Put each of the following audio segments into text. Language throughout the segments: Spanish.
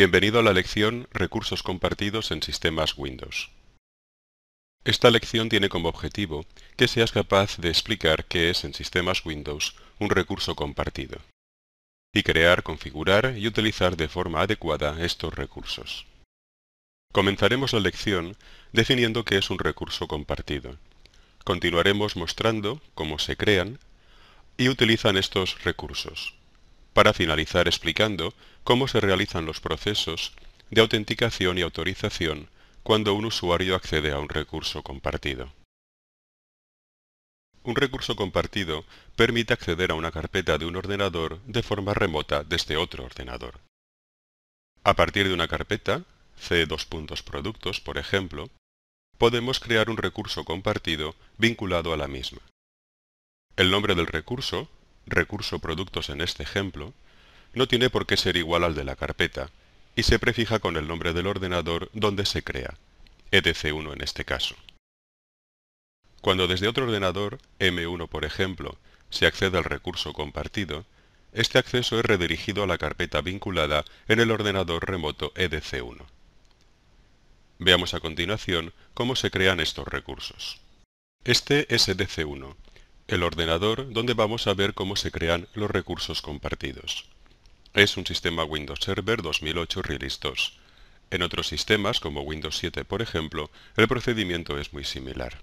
Bienvenido a la lección Recursos compartidos en sistemas Windows. Esta lección tiene como objetivo que seas capaz de explicar qué es en sistemas Windows un recurso compartido y crear, configurar y utilizar de forma adecuada estos recursos. Comenzaremos la lección definiendo qué es un recurso compartido. Continuaremos mostrando cómo se crean y utilizan estos recursos para finalizar explicando cómo se realizan los procesos de autenticación y autorización cuando un usuario accede a un recurso compartido. Un recurso compartido permite acceder a una carpeta de un ordenador de forma remota desde otro ordenador. A partir de una carpeta, C2.productos, por ejemplo, podemos crear un recurso compartido vinculado a la misma. El nombre del recurso recurso productos en este ejemplo, no tiene por qué ser igual al de la carpeta y se prefija con el nombre del ordenador donde se crea, EDC1 en este caso. Cuando desde otro ordenador, M1 por ejemplo, se accede al recurso compartido, este acceso es redirigido a la carpeta vinculada en el ordenador remoto EDC1. Veamos a continuación cómo se crean estos recursos. Este es EDC1, el ordenador donde vamos a ver cómo se crean los recursos compartidos. Es un sistema Windows Server 2008 Release 2. En otros sistemas, como Windows 7 por ejemplo, el procedimiento es muy similar.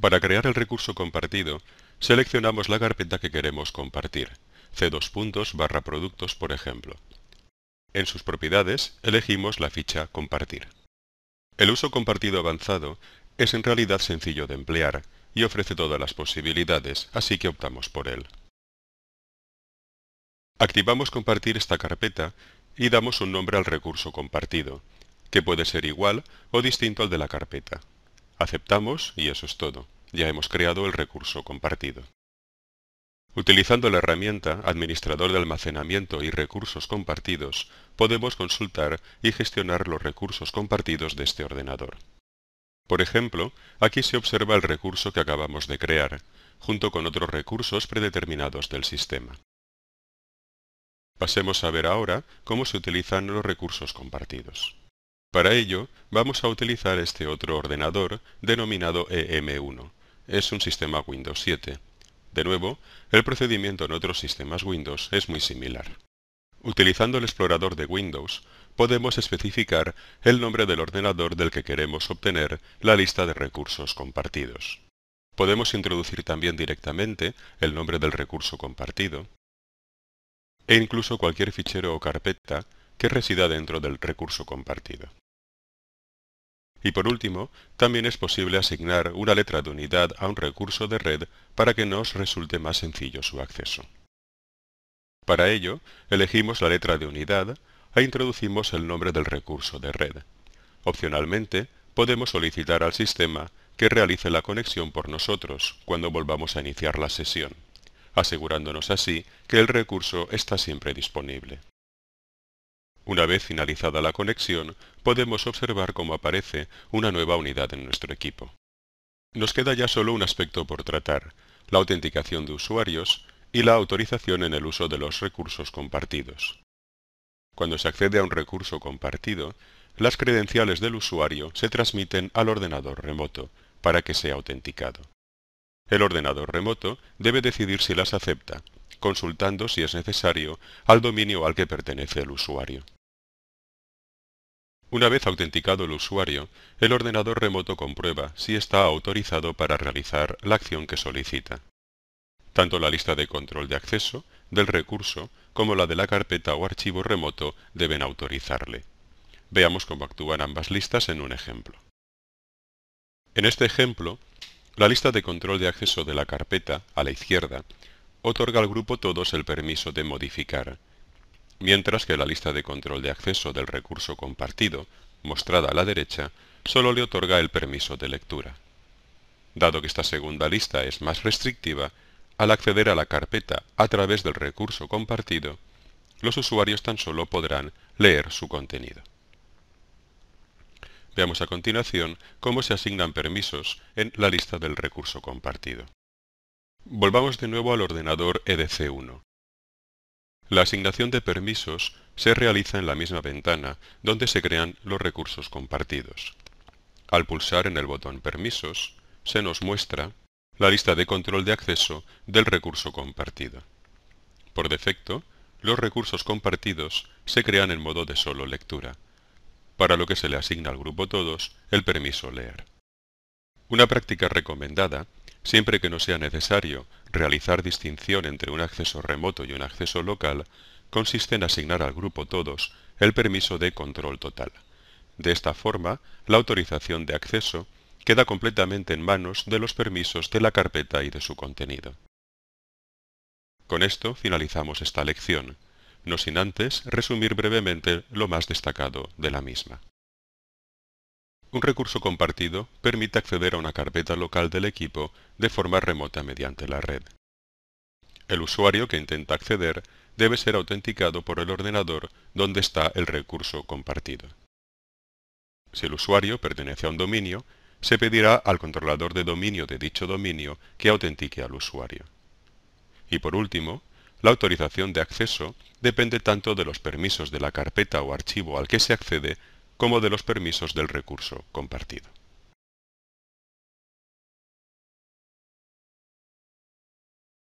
Para crear el recurso compartido, seleccionamos la carpeta que queremos compartir, c2 puntos barra productos por ejemplo. En sus propiedades, elegimos la ficha Compartir. El uso compartido avanzado es en realidad sencillo de emplear, y ofrece todas las posibilidades, así que optamos por él. Activamos Compartir esta carpeta y damos un nombre al recurso compartido, que puede ser igual o distinto al de la carpeta. Aceptamos y eso es todo. Ya hemos creado el recurso compartido. Utilizando la herramienta Administrador de almacenamiento y recursos compartidos, podemos consultar y gestionar los recursos compartidos de este ordenador. Por ejemplo, aquí se observa el recurso que acabamos de crear, junto con otros recursos predeterminados del sistema. Pasemos a ver ahora cómo se utilizan los recursos compartidos. Para ello, vamos a utilizar este otro ordenador denominado EM1. Es un sistema Windows 7. De nuevo, el procedimiento en otros sistemas Windows es muy similar. Utilizando el explorador de Windows, podemos especificar el nombre del ordenador del que queremos obtener la lista de recursos compartidos. Podemos introducir también directamente el nombre del recurso compartido e incluso cualquier fichero o carpeta que resida dentro del recurso compartido. Y por último, también es posible asignar una letra de unidad a un recurso de red para que nos resulte más sencillo su acceso. Para ello, elegimos la letra de unidad e introducimos el nombre del recurso de red. Opcionalmente, podemos solicitar al sistema que realice la conexión por nosotros cuando volvamos a iniciar la sesión, asegurándonos así que el recurso está siempre disponible. Una vez finalizada la conexión, podemos observar cómo aparece una nueva unidad en nuestro equipo. Nos queda ya solo un aspecto por tratar, la autenticación de usuarios y la autorización en el uso de los recursos compartidos. Cuando se accede a un recurso compartido, las credenciales del usuario se transmiten al ordenador remoto para que sea autenticado. El ordenador remoto debe decidir si las acepta, consultando si es necesario al dominio al que pertenece el usuario. Una vez autenticado el usuario, el ordenador remoto comprueba si está autorizado para realizar la acción que solicita. Tanto la lista de control de acceso, del recurso, como la de la carpeta o archivo remoto deben autorizarle. Veamos cómo actúan ambas listas en un ejemplo. En este ejemplo, la lista de control de acceso de la carpeta, a la izquierda, otorga al grupo todos el permiso de modificar, mientras que la lista de control de acceso del recurso compartido, mostrada a la derecha, solo le otorga el permiso de lectura. Dado que esta segunda lista es más restrictiva, al acceder a la carpeta a través del recurso compartido, los usuarios tan solo podrán leer su contenido. Veamos a continuación cómo se asignan permisos en la lista del recurso compartido. Volvamos de nuevo al ordenador EDC1. La asignación de permisos se realiza en la misma ventana donde se crean los recursos compartidos. Al pulsar en el botón Permisos, se nos muestra la lista de control de acceso del recurso compartido. Por defecto, los recursos compartidos se crean en modo de solo lectura, para lo que se le asigna al grupo todos el permiso leer. Una práctica recomendada, siempre que no sea necesario realizar distinción entre un acceso remoto y un acceso local, consiste en asignar al grupo todos el permiso de control total. De esta forma, la autorización de acceso queda completamente en manos de los permisos de la carpeta y de su contenido. Con esto finalizamos esta lección, no sin antes resumir brevemente lo más destacado de la misma. Un recurso compartido permite acceder a una carpeta local del equipo de forma remota mediante la red. El usuario que intenta acceder debe ser autenticado por el ordenador donde está el recurso compartido. Si el usuario pertenece a un dominio, se pedirá al controlador de dominio de dicho dominio que autentique al usuario. Y por último, la autorización de acceso depende tanto de los permisos de la carpeta o archivo al que se accede como de los permisos del recurso compartido.